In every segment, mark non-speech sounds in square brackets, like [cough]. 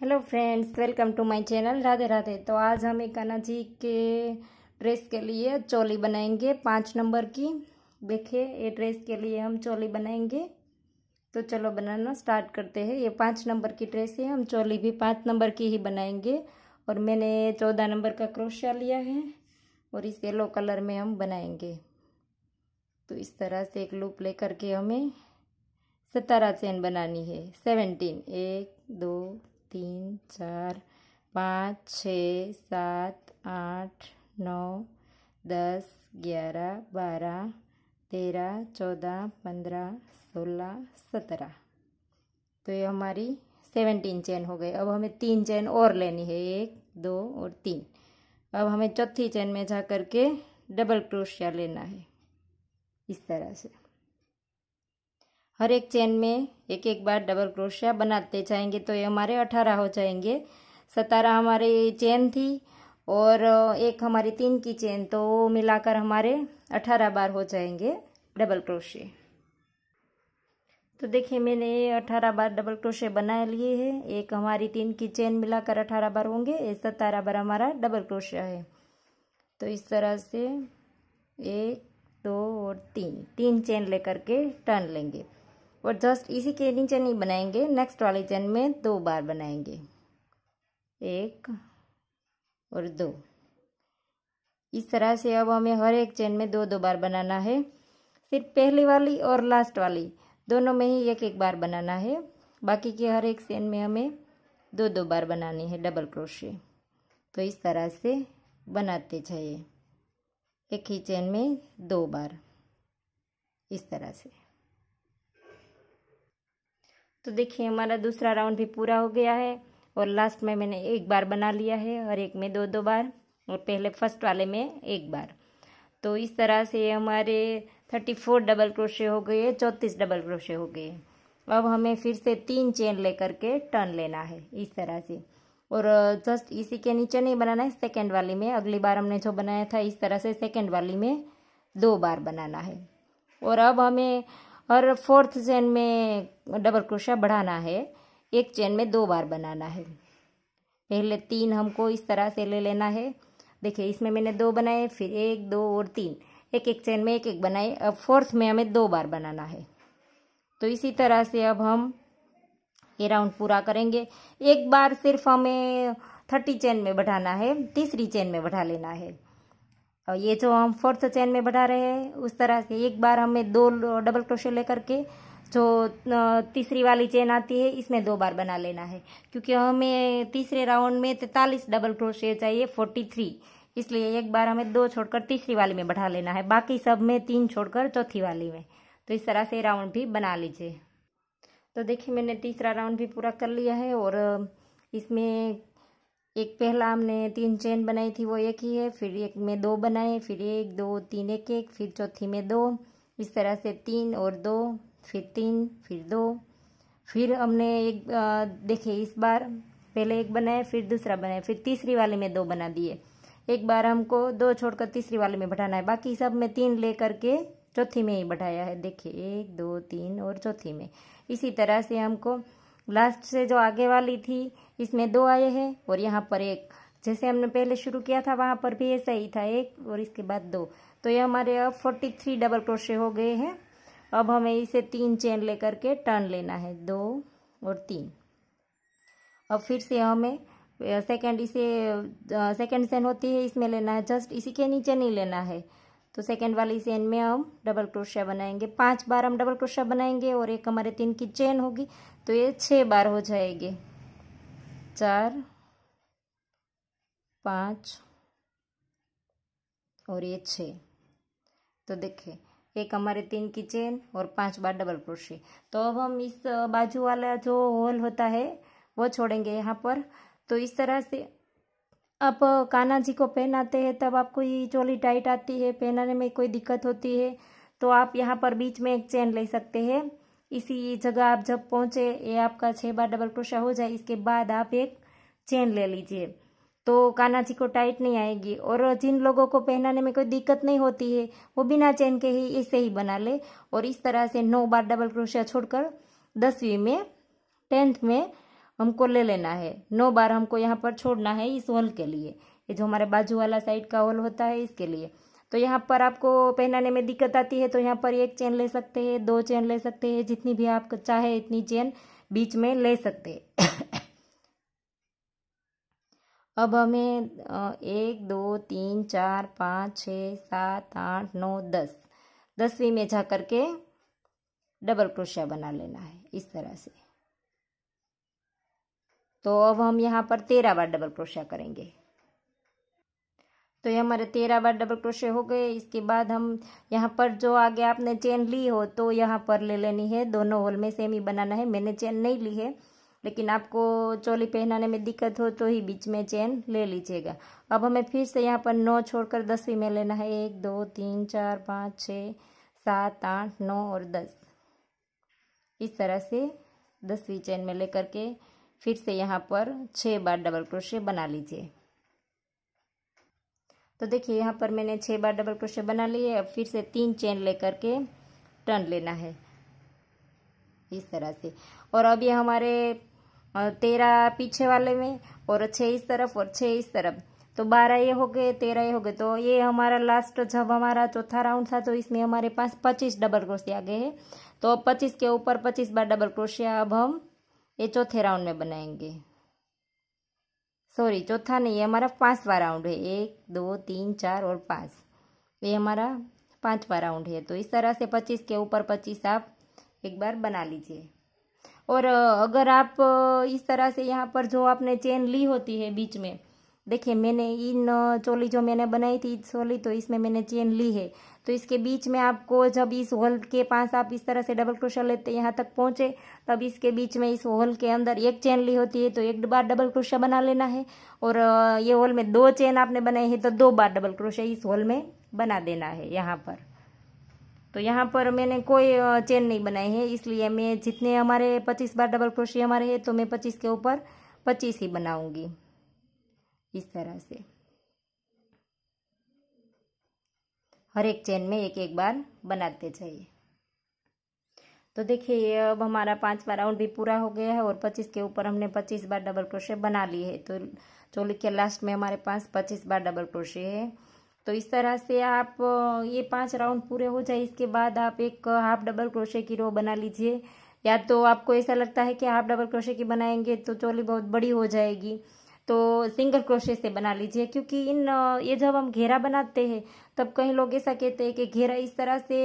hello friends welcome to my channel Radhe Radhe तो आज हम एकाना जी के ड्रेस के लिए चोली बनाएंगे पाँच नंबर की देखिए ये ड्रेस के लिए हम चोली बनाएंगे तो चलो बनाना स्टार्ट करते हैं ये पाँच नंबर की ड्रेस है हम चोली भी पाँच नंबर की ही बनाएंगे और मैंने चौदह नंबर का क्रोशिया लिया है और इस येलो कलर में हम बनाएंगे तो इस तरह से एक लूप ले करके हमें सतारह चेन बनानी है सेवनटीन एक दो तीन चार पाँच छः सात आठ नौ दस ग्यारह बारह तेरह चौदह पंद्रह सोलह सत्रह तो ये हमारी सेवनटीन चैन हो गई अब हमें तीन चैन और लेनी है एक दो और तीन अब हमें चौथी चैन में जा कर के डबल क्रोशिया लेना है इस तरह से हर एक चेन में एक एक बार डबल क्रोशिया बनाते जाएंगे तो ये हमारे अठारह हो जाएंगे सतारह हमारी चेन थी और एक हमारी तीन की चेन तो मिलाकर हमारे अठारह बार हो जाएंगे डबल क्रोशे तो देखिए मैंने अठारह बार डबल क्रोशे बना लिए है एक हमारी तीन की चेन मिलाकर अठारह बार होंगे ये सतारह बार हमारा डबल क्रोशिया है तो इस तरह से एक दो और तीन तीन चेन लेकर के टर्न लेंगे और जस्ट इसी के नीचे नहीं बनाएंगे नेक्स्ट वाले चैन में दो बार बनाएंगे एक और दो इस तरह से अब हमें हर एक चैन में दो दो बार बनाना है सिर्फ पहली वाली और लास्ट वाली दोनों में ही एक एक बार बनाना है बाकी के हर एक चैन में हमें दो दो बार बनानी है डबल क्रोशे तो इस तरह से बनाते जाइए एक ही चैन में दो बार इस तरह से तो देखिए हमारा दूसरा राउंड भी पूरा हो गया है और लास्ट में मैंने एक बार बना लिया है और एक में दो दो बार और पहले फर्स्ट वाले में एक बार तो इस तरह से हमारे थर्टी फोर डबल क्रोशे हो गए चौंतीस डबल क्रोशे हो गए अब हमें फिर से तीन चेन लेकर के टर्न लेना है इस तरह से और जस्ट इसी के नीचे नहीं बनाना है सेकेंड वाली में अगली बार हमने जो बनाया था इस तरह से सेकेंड वाली में दो बार बनाना है और अब हमें और फोर्थ चेन में डबल क्रोशा बढ़ाना है एक चेन में दो बार बनाना है पहले तीन हमको इस तरह से ले लेना है देखिए इसमें मैंने दो बनाए फिर एक दो और तीन एक एक चेन में एक एक बनाए अब फोर्थ में हमें दो बार बनाना है तो इसी तरह से अब हम ये राउंड पूरा करेंगे एक बार सिर्फ हमें थर्टी चेन में बढ़ाना है तीसरी चेन में बढ़ा लेना है और ये जो हम फोर्थ चैन में बढ़ा रहे हैं उस तरह से एक बार हमें दो डबल क्रोशे लेकर के जो तीसरी वाली चेन आती है इसमें दो बार बना लेना है क्योंकि हमें तीसरे राउंड में तैतालीस डबल क्रोशे चाहिए फोर्टी थ्री इसलिए एक बार हमें दो छोड़कर तीसरी वाली में बढ़ा लेना है बाकी सब में तीन छोड़कर चौथी वाली में तो इस तरह से राउंड भी बना लीजिए तो देखिए मैंने तीसरा राउंड भी पूरा कर लिया है और इसमें एक पहला हमने तीन चेन बनाई थी वो एक ही है फिर एक में दो बनाए फिर एक दो तीन एक एक फिर चौथी में दो इस तरह से तीन और दो फिर तीन फिर दो फिर हमने एक देखे इस बार पहले एक बनाए फिर दूसरा बनाए फिर तीसरी वाले में दो बना दिए एक बार हमको दो छोड़कर तीसरी वाले में बढ़ाना है बाकी सब में तीन ले करके चौथी में ही बढ़ाया है देखिए एक दो तीन और चौथी में इसी तरह से हमको लास्ट से जो आगे वाली थी इसमें दो आए हैं और यहाँ पर एक जैसे हमने पहले शुरू किया था वहाँ पर भी ऐसा ही था एक और इसके बाद दो तो ये हमारे अब फोर्टी थ्री डबल क्रोशे हो गए हैं अब हमें इसे तीन चेन लेकर के टर्न लेना है दो और तीन अब फिर से हमें सेकेंड इसे सेकेंड चेन होती है इसमें लेना है जस्ट इसी के नीचे नहीं लेना है तो सेकेंड वाली चेन में हम डबल क्रोशिया बनाएंगे पांच बार हम डबल क्रोशिया बनाएंगे और एक हमारे तीन की चेन होगी तो ये छः बार हो जाएगी चार पाँच और ये छः तो देखिए एक हमारे तीन की चेन और पांच बार डबल क्रोशी तो अब हम इस बाजू वाला जो होल होता है वो छोड़ेंगे यहाँ पर तो इस तरह से आप कान्हा जी को पहनाते हैं तब आपको ये चोली टाइट आती है पहनाने में कोई दिक्कत होती है तो आप यहाँ पर बीच में एक चेन ले सकते हैं इसी जगह आप जब पहुँचे ये आपका छः बार डबल क्रोशा हो जाए इसके बाद आप एक चेन ले लीजिए तो काना जी को टाइट नहीं आएगी और जिन लोगों को पहनाने में कोई दिक्कत नहीं होती है वो बिना चेन के ही इसे ही बना ले और इस तरह से नौ बार डबल क्रोशिया छोड़कर दसवीं में टेंथ में हमको ले लेना है नौ बार हमको यहाँ पर छोड़ना है इस होल के लिए ये जो हमारे बाजू वाला साइड का होल होता है इसके लिए तो यहाँ पर आपको पहनाने में दिक्कत आती है तो यहाँ पर एक चेन ले सकते हैं दो चेन ले सकते हैं जितनी भी आप चाहे इतनी चेन बीच में ले सकते [coughs] अब हमें एक दो तीन चार पाँच छ सात आठ नौ दस दसवीं में जा करके डबल क्रोशिया बना लेना है इस तरह से तो अब हम यहाँ पर तेरह बार डबल क्रोशिया करेंगे तो ये हमारे तेरह बार डबल क्रोशे हो गए इसके बाद हम यहाँ पर जो आगे आपने चेन ली हो तो यहाँ पर ले लेनी है दोनों होल में सेम ही बनाना है मैंने चेन नहीं ली है लेकिन आपको चोली पहनाने में दिक्कत हो तो ही बीच में चेन ले लीजिएगा अब हमें फिर से यहाँ पर नौ छोड़कर दसवीं में लेना है एक दो तीन चार पाँच छः सात आठ नौ और दस इस तरह से दसवीं चेन में लेकर के फिर से यहाँ पर छः बार डबल क्रोशे बना लीजिए तो देखिए यहाँ पर मैंने छः बार डबल क्रोशिया बना लिए अब फिर से तीन चेन लेकर के टर्न लेना है इस तरह से और अब ये हमारे तेरह पीछे वाले में और छः इस तरफ और छः इस तरफ तो बारह ये हो गए तेरह ये हो गए तो ये हमारा लास्ट जब हमारा चौथा राउंड था तो इसमें हमारे पास पच्चीस डबल क्रोशिया आ गए हैं तो पच्चीस के ऊपर पच्चीस बार डबल क्रोशिया अब हम ये चौथे राउंड में बनाएंगे सॉरी चौथा नहीं है हमारा पाँचवा राउंड है एक दो तीन चार और पाँच ये हमारा पाँचवा राउंड है तो इस तरह से पच्चीस के ऊपर पच्चीस आप एक बार बना लीजिए और अगर आप इस तरह से यहाँ पर जो आपने चेन ली होती है बीच में देखिए मैंने इन चोली जो मैंने बनाई थी चोली तो इसमें मैंने चेन ली है तो इसके बीच में आपको जब इस होल के पास आप इस तरह से डबल क्रोशा लेते यहाँ तक पहुँचे तब इसके बीच में इस होल के अंदर एक चेन ली होती है तो एक बार डबल क्रोशा बना लेना है और ये होल में दो चेन आपने बनाई है तो दो बार डबल क्रोशा इस होल में बना देना है यहाँ पर तो यहाँ पर मैंने कोई चेन नहीं बनाई है इसलिए मैं जितने हमारे पच्चीस बार डबल क्रोशिया हमारे हैं तो मैं पच्चीस के ऊपर पच्चीस ही बनाऊँगी इस तरह से हर एक चेन में एक एक बार बनाते जाइए तो देखिए ये अब हमारा पांचवा राउंड भी पूरा हो गया है और पच्चीस के ऊपर हमने पच्चीस बार डबल क्रोशे बना ली है तो चोली के लास्ट में हमारे पास पच्चीस बार डबल क्रोशे है तो इस तरह से आप ये पांच राउंड पूरे हो जाए इसके बाद आप एक हाफ डबल क्रोशे की रो बना लीजिए या तो आपको ऐसा लगता है कि हाफ डबल क्रोशे की बनाएंगे तो चोली बहुत बड़ी हो जाएगी तो सिंगल क्रोशे से बना लीजिए क्योंकि इन ये जब हम घेरा बनाते हैं तब कई लोग ऐसा कहते हैं कि घेरा इस तरह से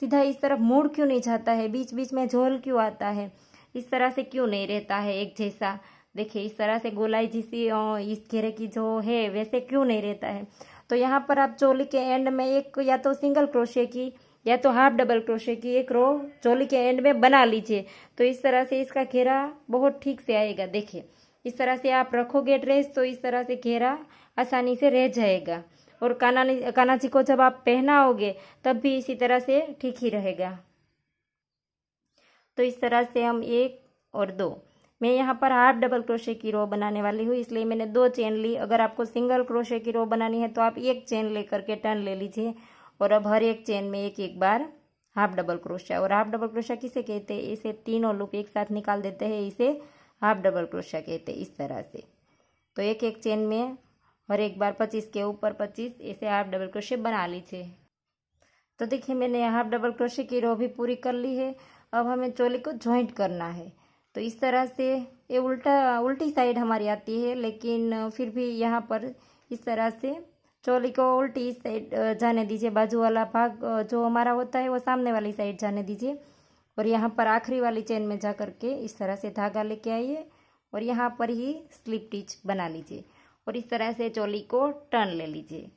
सीधा इस तरफ मोड़ क्यों नहीं जाता है बीच बीच में झोल क्यों आता है इस तरह से क्यों नहीं रहता है एक जैसा देखिए इस तरह से गोलाई जैसी इस घेरे की जो है वैसे क्यों नहीं रहता है तो यहाँ पर आप चोली के एंड में एक या तो सिंगल क्रोशे की या तो हाफ डबल क्रोशे की एक रो चोली के एंड में बना लीजिए तो इस तरह से इसका घेरा बहुत ठीक से आएगा देखिए इस तरह से आप रखोगे ड्रेस तो इस तरह से घेरा आसानी से रह जाएगा और काना काना जी को जब आप पहनाओगे तब भी इसी तरह से ठीक ही रहेगा तो इस तरह से हम एक और दो मैं यहाँ पर हाफ डबल क्रोशे की रो बनाने वाली हूँ इसलिए मैंने दो चेन ली अगर आपको सिंगल क्रोशे की रो बनानी है तो आप एक चेन लेकर के टर्न ले लीजिए और अब हर एक चेन में एक एक बार हाफ डबल क्रोशा और हाफ डबल क्रोशा किसे कहते हैं इसे तीनों लूप एक साथ निकाल देते हैं इसे हाफ डबल क्रोशिया कहते हैं इस तरह से तो एक एक चेन में और एक बार पच्चीस के ऊपर पच्चीस ऐसे हाफ डबल क्रोशे बना लीजिए तो देखिए मैंने हाफ डबल क्रोशे की रो भी पूरी कर ली है अब हमें चोली को ज्वाइंट करना है तो इस तरह से ये उल्टा उल्टी साइड हमारी आती है लेकिन फिर भी यहाँ पर इस तरह से चोली को उल्टी साइड जाने दीजिए बाजू वाला भाग जो हमारा होता है वो सामने वाली साइड जाने दीजिए और यहाँ पर आखिरी वाली चेन में जा करके इस तरह से धागा लेके आइए और यहाँ पर ही स्लिप टिच बना लीजिए और इस तरह से चोली को टर्न ले लीजिए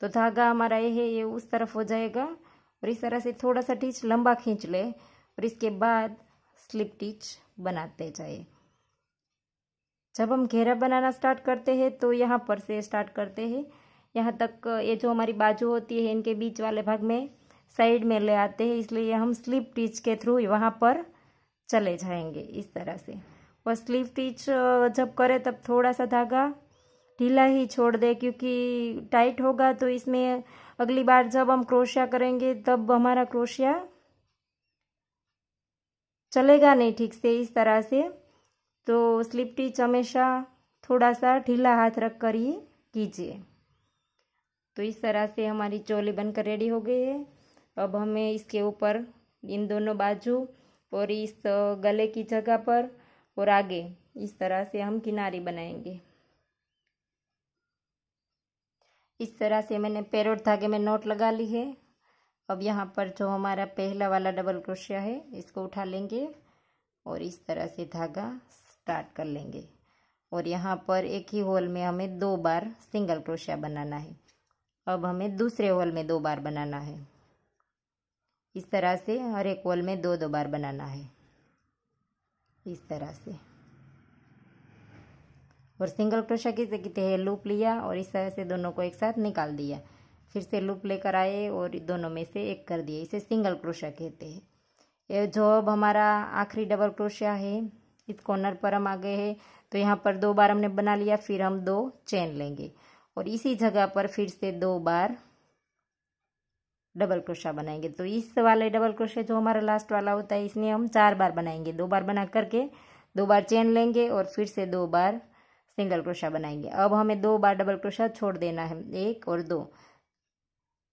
तो धागा हमारा ये है ये उस तरफ हो जाएगा और इस तरह से थोड़ा सा टिच लंबा खींच ले और इसके बाद स्लिप टिच बनाते जाए जब हम घेरा बनाना स्टार्ट करते हैं तो यहाँ पर से स्टार्ट करते हैं यहाँ तक ये जो हमारी बाजू होती है इनके बीच वाले भाग में साइड में ले आते हैं इसलिए हम स्लिप टीच के थ्रू वहाँ पर चले जाएंगे इस तरह से और स्लिप टीच जब करें तब थोड़ा सा धागा ढीला ही छोड़ दे क्योंकि टाइट होगा तो इसमें अगली बार जब हम क्रोशिया करेंगे तब हमारा क्रोशिया चलेगा नहीं ठीक से इस तरह से तो स्लिप टिच हमेशा थोड़ा सा ढीला हाथ रख कर ही कीजिए तो इस तरह से हमारी चोली बनकर रेडी हो गई है अब हमें इसके ऊपर इन दोनों बाजू और इस गले की जगह पर और आगे इस तरह से हम किनारी बनाएंगे इस तरह से मैंने पेरोट धागे में नोट लगा ली है अब यहाँ पर जो हमारा पहला वाला डबल क्रोशिया है इसको उठा लेंगे और इस तरह से धागा स्टार्ट कर लेंगे और यहाँ पर एक ही होल में हमें दो बार सिंगल क्रोशिया बनाना है अब हमें दूसरे होल में दो बार बनाना है इस तरह से हर एक वॉल में दो दो बार बनाना है इस तरह से और सिंगल क्रोशा की जगह है लूप लिया और इस तरह से दोनों को एक साथ निकाल दिया फिर से लूप लेकर आए और दोनों में से एक कर दिए इसे सिंगल क्रोशा कहते हैं ये जो अब हमारा आखिरी डबल क्रोशा है इस कॉर्नर पर हम आ गए हैं तो यहाँ पर दो बार हमने बना लिया फिर हम दो चेन लेंगे और इसी जगह पर फिर से दो बार डबल क्रोशा बनाएंगे तो इस वाले डबल क्रोशे जो हमारा लास्ट वाला होता है इसमें हम चार बार बनाएंगे दो बार बना करके दो बार चेन लेंगे और फिर से दो बार सिंगल क्रोशा बनाएंगे अब हमें दो बार डबल क्रोशा छोड़ देना है एक और दो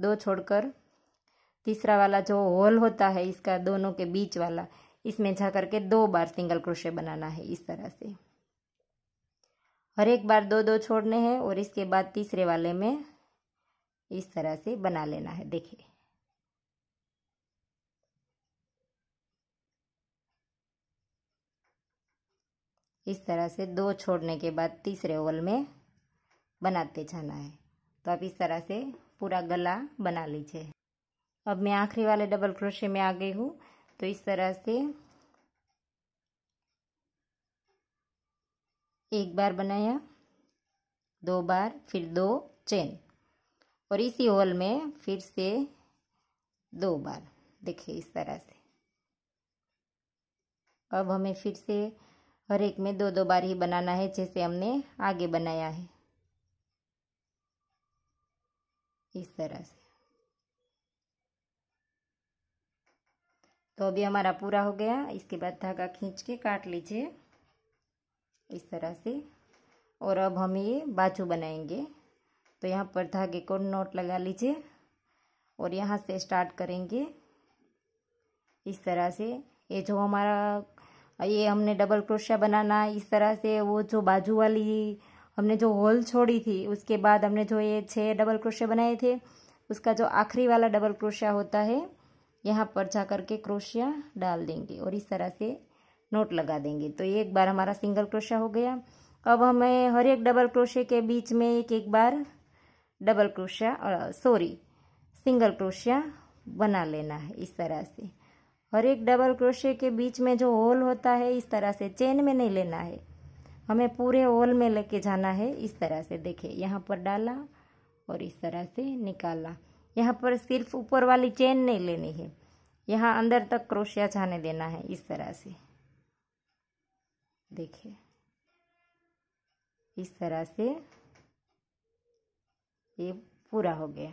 दो छोड़कर तीसरा वाला जो होल होता है इसका दोनों के बीच वाला इसमें जा करके दो बार सिंगल क्रोशे बनाना है इस तरह से हर एक बार दो दो छोड़ने हैं और इसके बाद तीसरे वाले में इस तरह से बना लेना है देखिए इस तरह से दो छोड़ने के बाद तीसरे ओवल में बनाते जाना है तो आप इस तरह से पूरा गला बना लीजिए अब मैं आखिरी वाले डबल क्रोशे में आ गई हूँ तो इस तरह से एक बार बनाया दो बार फिर दो चेन और इसी होल में फिर से दो बार देखिए इस तरह से अब हमें फिर से हर एक में दो दो बार ही बनाना है जैसे हमने आगे बनाया है इस तरह से तो अभी हमारा पूरा हो गया इसके बाद धागा खींच के काट लीजिए इस तरह से और अब हम ये बाजू बनाएंगे तो यहाँ पर धागे को नोट लगा लीजिए और यहाँ से स्टार्ट करेंगे इस तरह से ये जो हमारा ये हमने डबल क्रोशिया बनाना इस तरह से वो जो बाजू वाली हमने जो होल छोड़ी थी उसके बाद हमने जो ये छः डबल क्रोशिया बनाए थे उसका जो आखिरी वाला डबल क्रोशिया होता है यहाँ पर जा कर के क्रोशिया डाल देंगे और इस तरह से नोट लगा देंगे तो एक बार हमारा सिंगल क्रोशिया हो गया अब हमें हर एक डबल क्रोशे के बीच में एक एक बार double crochet sorry single crochet बना लेना है इस तरह से और एक डबल क्रोशिया के बीच में जो होल होता है इस तरह से चेन में नहीं लेना है हमें पूरे होल में लेके जाना है इस तरह से देखिए यहाँ पर डाला और इस तरह से निकाला यहाँ पर सिर्फ ऊपर वाली चेन नहीं लेनी है यहाँ अंदर तक क्रोशिया जाने देना है इस तरह से देखिए इस तरह से ये पूरा हो गया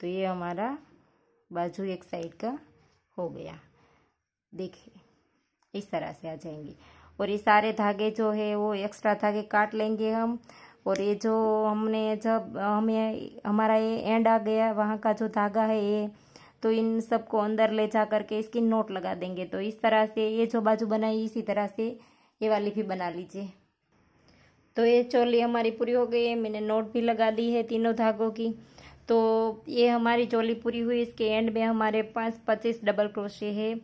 तो ये हमारा बाजू एक साइड का हो गया देखिए इस तरह से आ जाएंगे और ये सारे धागे जो है वो एक्स्ट्रा धागे काट लेंगे हम और ये जो हमने जब हमें हमारा ये एंड आ गया वहाँ का जो धागा है ये तो इन सबको अंदर ले जा करके इसकी नोट लगा देंगे तो इस तरह से ये जो बाजू बनाई इसी तरह से ये वाली भी बना लीजिए तो ये चोली हमारी पूरी हो गई है मैंने नोट भी लगा दी है तीनों धागों की तो ये हमारी चोली पूरी हुई इसके एंड में हमारे पास पच्चीस डबल क्रोशे है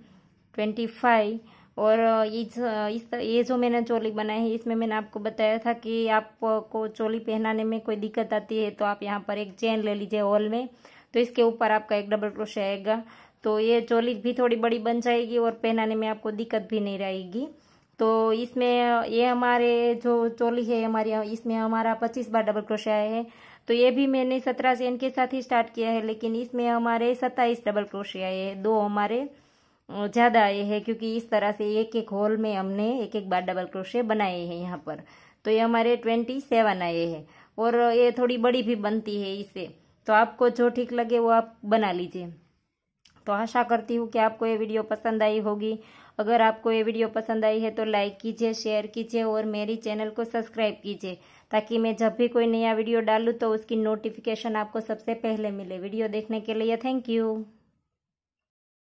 ट्वेंटी फाइव और इस इस ये जो मैंने चोली बनाई है इसमें मैंने आपको बताया था कि आपको चोली पहनाने में कोई दिक्कत आती है तो आप यहाँ पर एक चैन ले लीजिए हॉल में तो इसके ऊपर आपका एक डबल क्रोशे आएगा तो ये चोली भी थोड़ी बड़ी बन जाएगी और पहनाने में आपको दिक्कत भी नहीं रहेगी तो इसमें ये हमारे जो चोली है हमारी इसमें हमारा पच्चीस बार डबल क्रोशिया है तो ये भी मैंने सत्रह चेन के साथ ही स्टार्ट किया है लेकिन इसमें हमारे सत्ताईस डबल क्रोशिया है दो हमारे ज़्यादा आए हैं क्योंकि इस तरह से एक एक होल में हमने एक एक बार डबल क्रोशे बनाए हैं यहाँ पर तो ये हमारे ट्वेंटी सेवन आए हैं और ये थोड़ी बड़ी भी बनती है इससे तो आपको जो ठीक लगे वो आप बना लीजिए तो आशा करती हूँ कि आपको ये वीडियो पसंद आई होगी अगर आपको ये वीडियो पसंद आई है तो लाइक कीजिए शेयर कीजिए और मेरी चैनल को सब्सक्राइब कीजिए ताकि मैं जब भी कोई नया वीडियो डालूँ तो उसकी नोटिफिकेशन आपको सबसे पहले मिले वीडियो देखने के लिए थैंक यू